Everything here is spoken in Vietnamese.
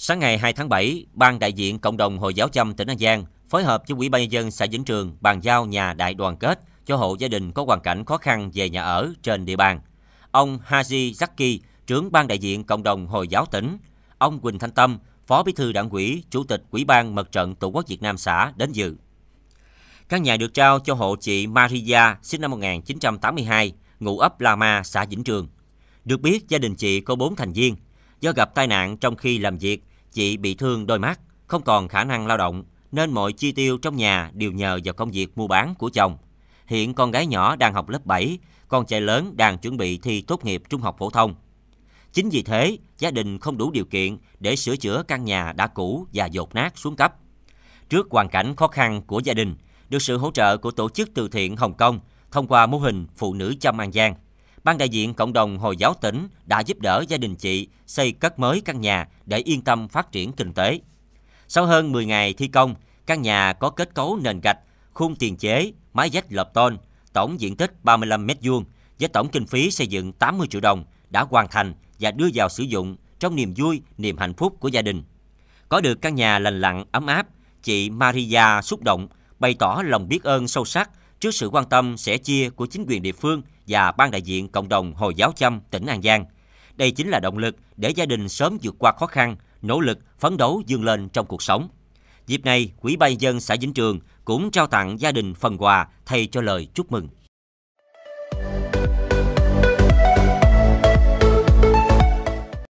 Sáng ngày 2 tháng 7, Ban đại diện Cộng đồng Hồi giáo chăm tỉnh An Giang phối hợp với Ủy ban nhân dân xã Vĩnh Trường bàn giao nhà đại đoàn kết cho hộ gia đình có hoàn cảnh khó khăn về nhà ở trên địa bàn. Ông Haji Zaki, trưởng ban đại diện Cộng đồng Hồi giáo tỉnh, ông Quỳnh Thanh Tâm, Phó Bí thư Đảng ủy, Chủ tịch Ủy ban Mặt trận Tổ quốc Việt Nam xã đến dự. Căn nhà được trao cho hộ chị Maria, sinh năm 1982, ngụ ấp La Ma, xã Vĩnh Trường. Được biết, gia đình chị có 4 thành viên. Do gặp tai nạn trong khi làm việc, chị bị thương đôi mắt, không còn khả năng lao động, nên mọi chi tiêu trong nhà đều nhờ vào công việc mua bán của chồng. Hiện con gái nhỏ đang học lớp 7, con trai lớn đang chuẩn bị thi tốt nghiệp trung học phổ thông. Chính vì thế, gia đình không đủ điều kiện để sửa chữa căn nhà đã cũ và dột nát xuống cấp. Trước hoàn cảnh khó khăn của gia đình, được sự hỗ trợ của tổ chức từ thiện Hồng Kông thông qua mô hình Phụ nữ chăm An Giang – Ban đại diện cộng đồng Hồi giáo tỉnh đã giúp đỡ gia đình chị xây cất mới căn nhà để yên tâm phát triển kinh tế. Sau hơn 10 ngày thi công, căn nhà có kết cấu nền gạch, khung tiền chế, mái vách lợp tôn, tổng diện tích 35 m2 với tổng kinh phí xây dựng 80 triệu đồng đã hoàn thành và đưa vào sử dụng trong niềm vui, niềm hạnh phúc của gia đình. Có được căn nhà lành lặn, ấm áp, chị Maria xúc động, bày tỏ lòng biết ơn sâu sắc trước sự quan tâm sẻ chia của chính quyền địa phương và ban đại diện cộng đồng Hồi giáo chăm tỉnh An Giang. Đây chính là động lực để gia đình sớm vượt qua khó khăn, nỗ lực phấn đấu vươn lên trong cuộc sống. Dịp này, Quỹ ban dân xã Vĩnh Trường cũng trao tặng gia đình phần quà thay cho lời chúc mừng.